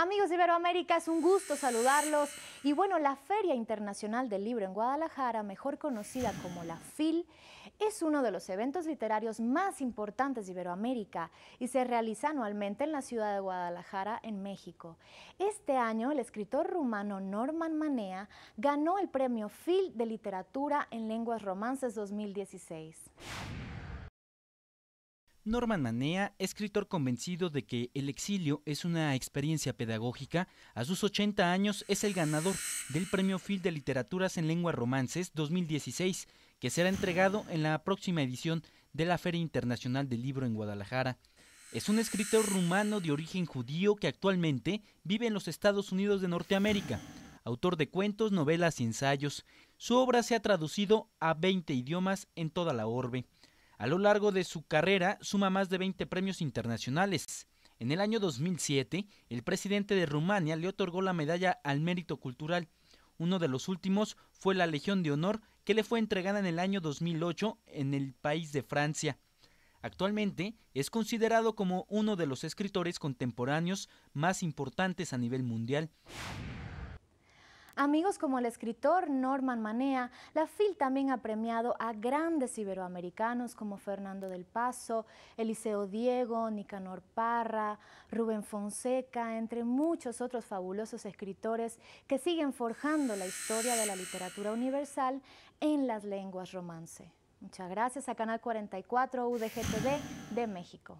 Amigos de Iberoamérica, es un gusto saludarlos. Y bueno, la Feria Internacional del Libro en Guadalajara, mejor conocida como la FIL, es uno de los eventos literarios más importantes de Iberoamérica y se realiza anualmente en la ciudad de Guadalajara, en México. Este año, el escritor rumano Norman Manea ganó el premio FIL de Literatura en Lenguas Romances 2016. Norman Manea, escritor convencido de que el exilio es una experiencia pedagógica, a sus 80 años es el ganador del Premio Phil de Literaturas en Lengua Romances 2016, que será entregado en la próxima edición de la Feria Internacional del Libro en Guadalajara. Es un escritor rumano de origen judío que actualmente vive en los Estados Unidos de Norteamérica, autor de cuentos, novelas y ensayos. Su obra se ha traducido a 20 idiomas en toda la orbe. A lo largo de su carrera suma más de 20 premios internacionales. En el año 2007, el presidente de Rumania le otorgó la medalla al mérito cultural. Uno de los últimos fue la Legión de Honor que le fue entregada en el año 2008 en el país de Francia. Actualmente es considerado como uno de los escritores contemporáneos más importantes a nivel mundial. Amigos como el escritor Norman Manea, la FIL también ha premiado a grandes iberoamericanos como Fernando del Paso, Eliseo Diego, Nicanor Parra, Rubén Fonseca, entre muchos otros fabulosos escritores que siguen forjando la historia de la literatura universal en las lenguas romance. Muchas gracias a Canal 44 UDGTV de México.